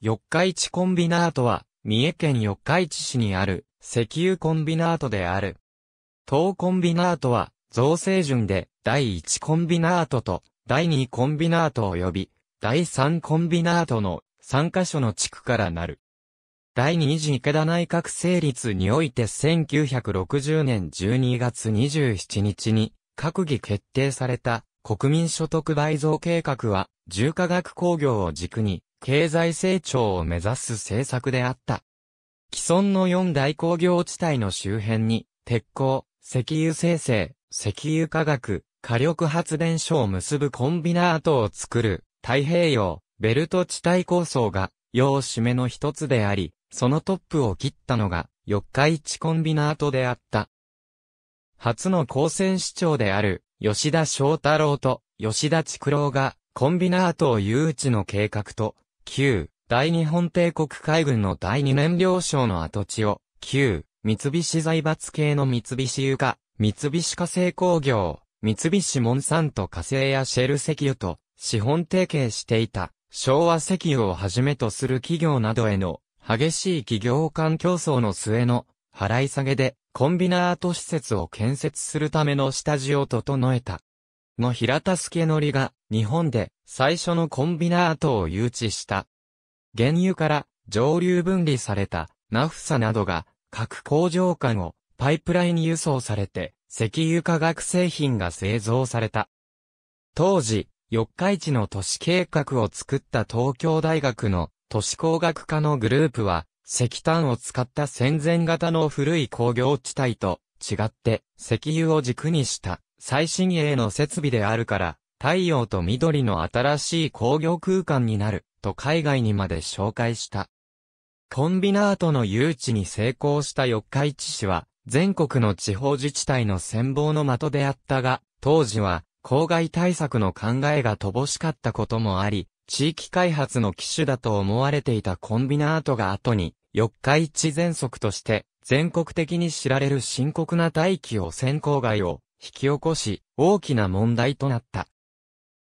四日市コンビナートは、三重県四日市市にある、石油コンビナートである。当コンビナートは、造成順で、第一コンビナートと、第二コンビナート及び、第三コンビナートの三箇所の地区からなる。第二次池田内閣成立において1960年12月27日に閣議決定された国民所得倍増計画は重化学工業を軸に経済成長を目指す政策であった。既存の四大工業地帯の周辺に、鉄鋼、石油生成、石油化学、火力発電所を結ぶコンビナートを作る太平洋ベルト地帯構想が要締めの一つであり、そのトップを切ったのが四日市コンビナートであった。初の高専市長である吉田翔太郎と吉田畜郎がコンビナートを誘致の計画と旧大日本帝国海軍の第二燃料省の跡地を、旧三菱財閥系の三菱床、三菱化成工業、三菱モンサント火星やシェル石油と資本提携していた昭和石油をはじめとする企業などへの激しい企業間競争の末の払い下げでコンビナート施設を建設するための下地を整えたの平田助則が日本で最初のコンビナートを誘致した。原油から上流分離されたナフサなどが各工場間をパイプライン輸送されて石油化学製品が製造された。当時、四日市の都市計画を作った東京大学の都市工学科のグループは石炭を使った戦前型の古い工業地帯と違って石油を軸にした。最新鋭の設備であるから、太陽と緑の新しい工業空間になる、と海外にまで紹介した。コンビナートの誘致に成功した四日市市は、全国の地方自治体の先望の的であったが、当時は、公害対策の考えが乏しかったこともあり、地域開発の機種だと思われていたコンビナートが後に、四日市全速として、全国的に知られる深刻な大気汚染公害を引き起こし、大きな問題となった。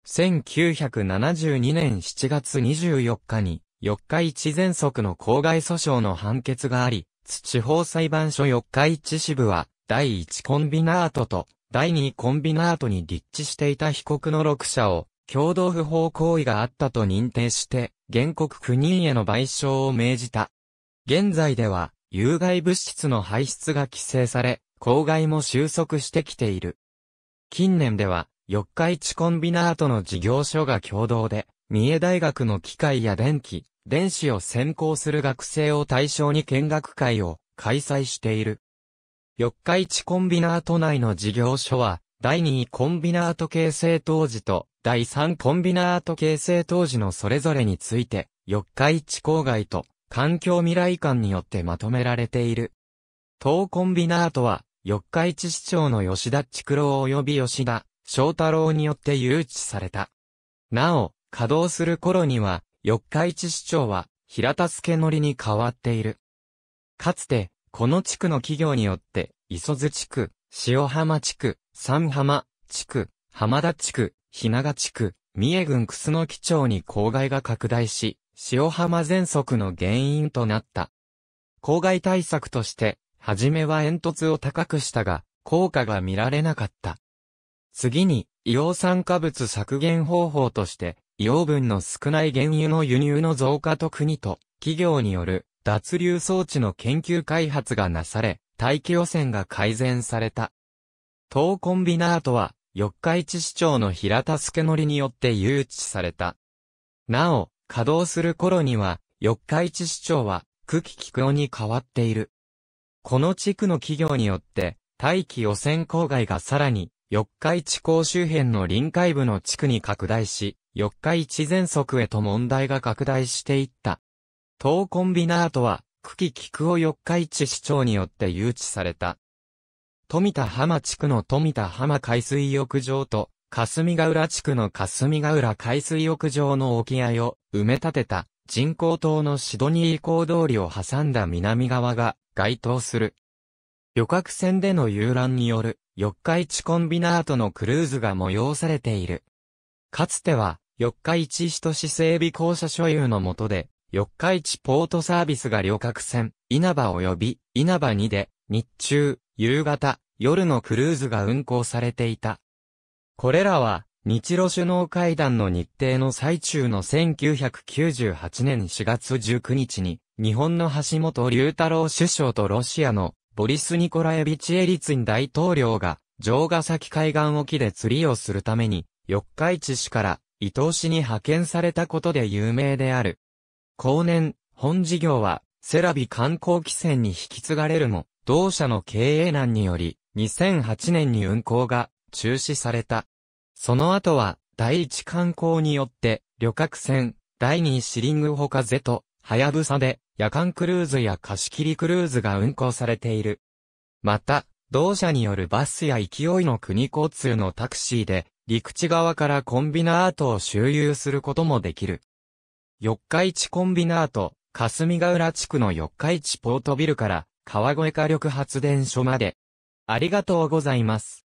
1972年7月24日に、四日市全則の公害訴訟の判決があり、地方裁判所四日市支部は、第1コンビナートと、第2コンビナートに立地していた被告の6社を、共同不法行為があったと認定して、原告9人への賠償を命じた。現在では、有害物質の排出が規制され、公害も収束してきている。近年では、四日市コンビナートの事業所が共同で、三重大学の機械や電気、電子を専攻する学生を対象に見学会を開催している。四日市コンビナート内の事業所は、第2コンビナート形成当時と、第3コンビナート形成当時のそれぞれについて、四日市郊外と環境未来館によってまとめられている。当コンビナートは、四日市市長の吉田畜郎及び吉田翔太郎によって誘致された。なお、稼働する頃には、四日市市長は平田助則に変わっている。かつて、この地区の企業によって、磯津地区、塩浜地区、三浜地区、浜田地区、日長地区、三重郡楠木町に郊外が拡大し、塩浜全息の原因となった。郊外対策として、はじめは煙突を高くしたが、効果が見られなかった。次に、硫黄酸化物削減方法として、硫黄分の少ない原油の輸入の増加と国と、企業による脱硫装置の研究開発がなされ、大気汚染が改善された。東コンビナートは、四日市市長の平田助則によって誘致された。なお、稼働する頃には、四日市市長は、久喜菊夫に変わっている。この地区の企業によって、大気汚染郊外がさらに、四日市港周辺の臨海部の地区に拡大し、四日市全速へと問題が拡大していった。当コンビナートは、久喜菊を四日市市長によって誘致された。富田浜地区の富田浜海水浴場と、霞ヶ浦地区の霞ヶ浦海水浴場の沖合を埋め立てた人工島のシドニー港通りを挟んだ南側が該当する。旅客船での遊覧による、四日市コンビナートのクルーズが催されている。かつては、四日市市都市整備公社所有のもとで、四日市ポートサービスが旅客船、稲葉及び稲葉2で、日中、夕方、夜のクルーズが運行されていた。これらは、日露首脳会談の日程の最中の1998年4月19日に、日本の橋本龍太郎首相とロシアのボリス・ニコラエビチエリツィン大統領が、城ヶ崎海岸沖で釣りをするために、四日市市から伊東市に派遣されたことで有名である。後年、本事業は、セラビ観光汽船に引き継がれるも、同社の経営難により、2008年に運航が中止された。その後は、第一観光によって、旅客船、第二シリングほかゼと、はやぶさで、夜間クルーズや貸し切りクルーズが運行されている。また、同社によるバスや勢いの国交通のタクシーで、陸地側からコンビナートを周遊することもできる。四日市コンビナート、霞ヶ浦地区の四日市ポートビルから、川越火力発電所まで。ありがとうございます。